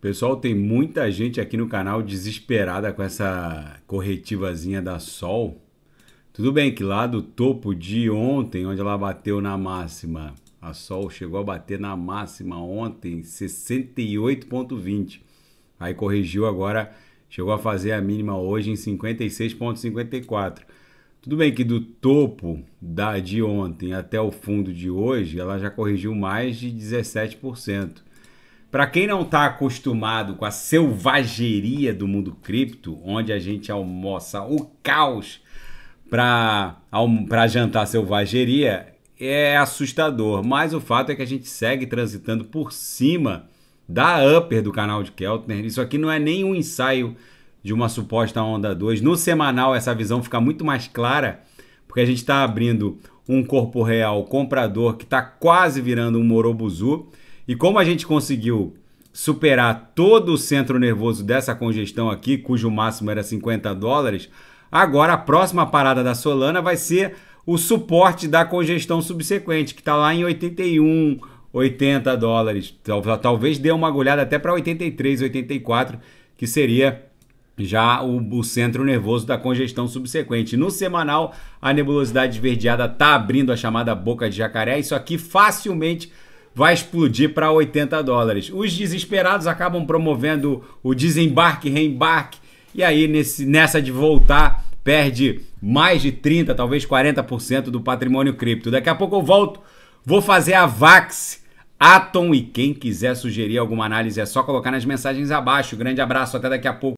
Pessoal, tem muita gente aqui no canal desesperada com essa corretivazinha da Sol. Tudo bem que lá do topo de ontem, onde ela bateu na máxima, a Sol chegou a bater na máxima ontem 68.20. Aí corrigiu agora, chegou a fazer a mínima hoje em 56.54. Tudo bem que do topo da de ontem até o fundo de hoje, ela já corrigiu mais de 17%. Para quem não está acostumado com a selvageria do mundo cripto, onde a gente almoça o caos para jantar selvageria, é assustador. Mas o fato é que a gente segue transitando por cima da upper do canal de Keltner. Isso aqui não é nem um ensaio de uma suposta onda 2. No semanal, essa visão fica muito mais clara, porque a gente está abrindo um corpo real comprador que está quase virando um morobuzu e como a gente conseguiu superar todo o centro nervoso dessa congestão aqui, cujo máximo era 50 dólares, agora a próxima parada da Solana vai ser o suporte da congestão subsequente, que está lá em 81, 80 dólares. Talvez dê uma agulhada até para 83, 84, que seria já o, o, centro nervoso da congestão subsequente. No semanal, a nebulosidade esverdeada está abrindo a chamada boca de jacaré. Isso aqui facilmente vai explodir para 80 dólares. Os desesperados acabam promovendo o desembarque, reembarque, e aí nesse, nessa de voltar perde mais de 30, talvez 40% do patrimônio cripto. Daqui a pouco eu volto, vou fazer a Vax, Atom e quem quiser sugerir alguma análise é só colocar nas mensagens abaixo. Grande abraço, até daqui a pouco.